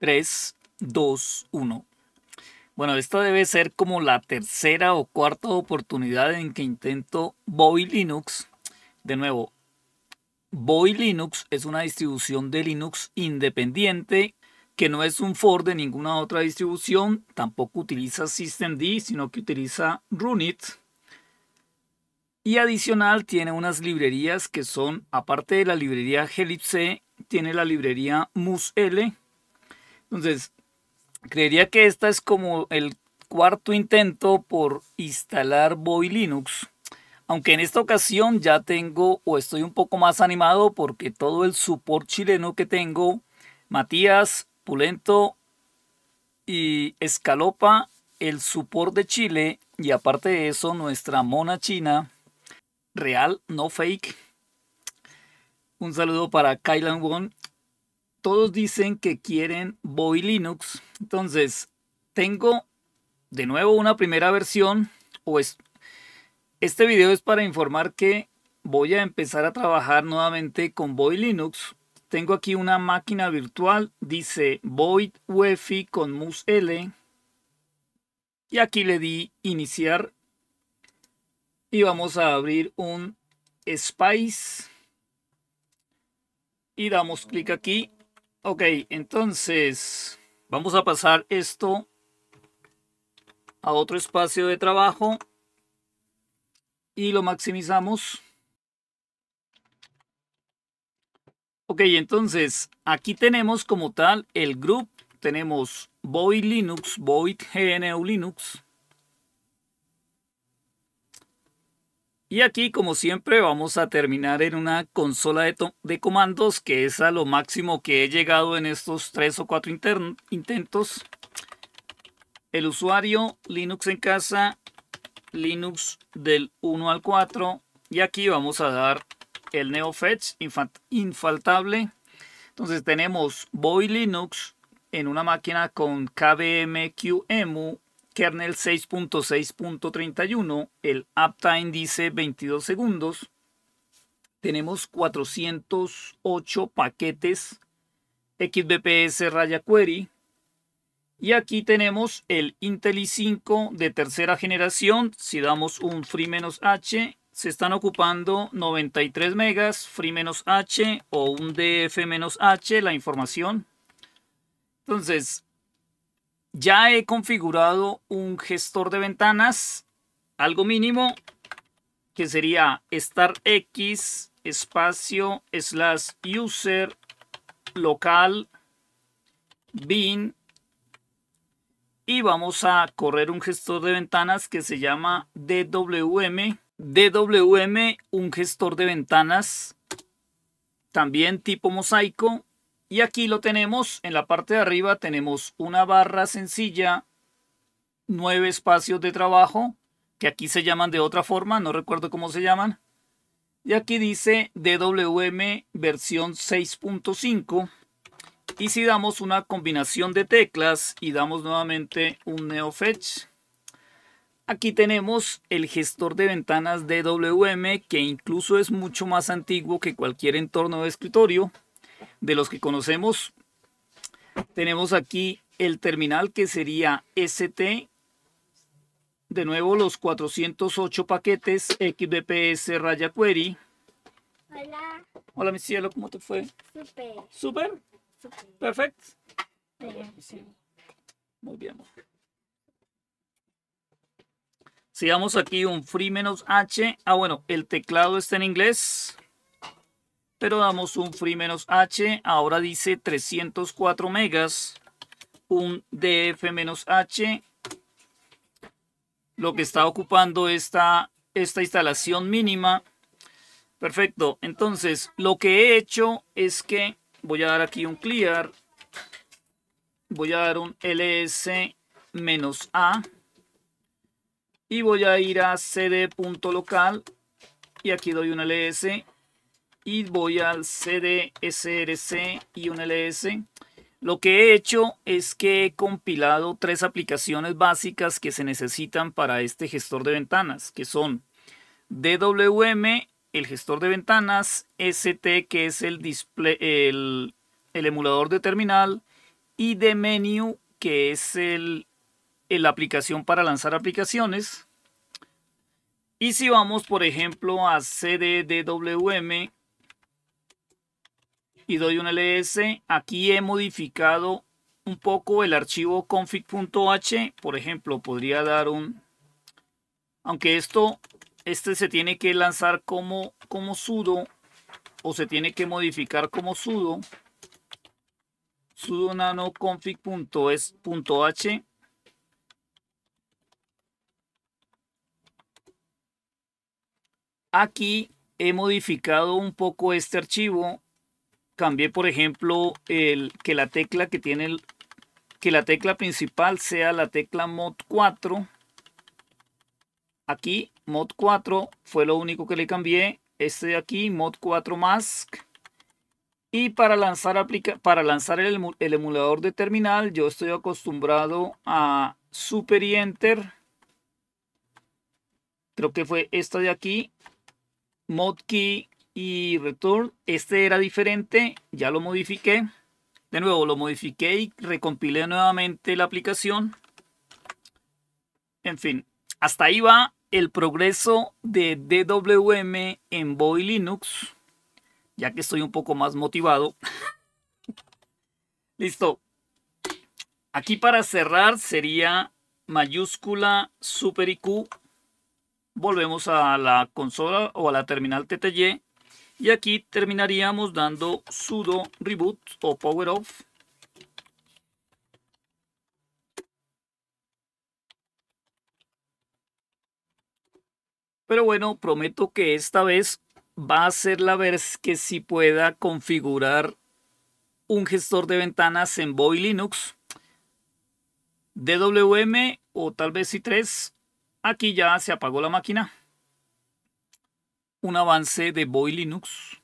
3, 2, 1. Bueno, esta debe ser como la tercera o cuarta oportunidad en que intento Boy Linux. De nuevo, Boy Linux es una distribución de Linux independiente que no es un for de ninguna otra distribución, tampoco utiliza systemd, sino que utiliza runit. Y adicional tiene unas librerías que son, aparte de la librería Helipse, tiene la librería MusL, entonces, creería que esta es como el cuarto intento por instalar Boy Linux. Aunque en esta ocasión ya tengo o estoy un poco más animado porque todo el support chileno que tengo, Matías, Pulento y Escalopa, el support de Chile y aparte de eso nuestra mona china, real, no fake. Un saludo para Kailan Wong todos dicen que quieren Void Linux. Entonces, tengo de nuevo una primera versión. este video es para informar que voy a empezar a trabajar nuevamente con Void Linux. Tengo aquí una máquina virtual, dice void UEFI con L. Y aquí le di iniciar. Y vamos a abrir un Spice. Y damos clic aquí Ok, entonces vamos a pasar esto a otro espacio de trabajo y lo maximizamos. Ok, entonces aquí tenemos como tal el group. Tenemos void linux, void gnu linux. Y aquí, como siempre, vamos a terminar en una consola de, comandos que es a lo máximo que he llegado en estos tres o cuatro intentos. El usuario, Linux en casa, Linux del 1 al 4. Y aquí vamos a dar el NeoFetch infaltable. Entonces tenemos Boy Linux en una máquina con qemu kernel 6.6.31, el uptime dice 22 segundos. Tenemos 408 paquetes XBPS raya query. Y aquí tenemos el Intel i5 de tercera generación. Si damos un free-h, se están ocupando 93 megas, free-h o un df-h la información. Entonces, ya he configurado un gestor de ventanas, algo mínimo, que sería x espacio slash user local bin y vamos a correr un gestor de ventanas que se llama DWM. DWM, un gestor de ventanas también tipo mosaico y aquí lo tenemos, en la parte de arriba tenemos una barra sencilla, nueve espacios de trabajo, que aquí se llaman de otra forma, no recuerdo cómo se llaman. Y aquí dice DWM versión 6.5. Y si damos una combinación de teclas y damos nuevamente un NeoFetch, aquí tenemos el gestor de ventanas DWM que incluso es mucho más antiguo que cualquier entorno de escritorio de los que conocemos. Tenemos aquí el terminal que sería ST. De nuevo los 408 paquetes XBPS raya query. Hola. Hola, mi cielo, ¿cómo te fue? super super perfect Perfecto. Muy bien. Sigamos aquí un free menos H. Ah, bueno, el teclado está en inglés pero damos un free menos h, ahora dice 304 megas, un df menos h, lo que está ocupando esta, esta instalación mínima. Perfecto, entonces lo que he hecho es que voy a dar aquí un clear, voy a dar un ls menos a y voy a ir a cd.local y aquí doy un ls y voy al CD SRC y un LS. Lo que he hecho es que he compilado tres aplicaciones básicas que se necesitan para este gestor de ventanas, que son DWM, el gestor de ventanas, ST, que es el, el, emulador de terminal, y DMenu, que es la aplicación para lanzar aplicaciones. Y si vamos, por ejemplo, a CDDWM, y doy un ls. Aquí he modificado un poco el archivo config.h. Por ejemplo, podría dar un... Aunque esto, este se tiene que lanzar como, como sudo o se tiene que modificar como sudo. sudo nano config.h. Aquí he modificado un poco este archivo cambié, por ejemplo, el, que la tecla que tiene que la tecla principal sea la tecla mod 4. Aquí mod 4 fue lo único que le cambié. Este de aquí, mod 4 mask. Y para lanzar, para lanzar el, el emulador de terminal, yo estoy acostumbrado a super enter. Creo que fue esta de aquí. Mod key y return. Este era diferente, ya lo modifiqué. De nuevo, lo modifiqué y recompilé nuevamente la aplicación. En fin, hasta ahí va el progreso de DWM en Boy Linux, ya que estoy un poco más motivado. Listo. Aquí para cerrar sería mayúscula super IQ. Volvemos a la consola o a la terminal TTY y aquí terminaríamos dando sudo reboot o power off. Pero bueno, prometo que esta vez va a ser la vez que si pueda configurar un gestor de ventanas en Boy Linux, DWM o tal vez i3. Aquí ya se apagó la máquina un avance de Boy Linux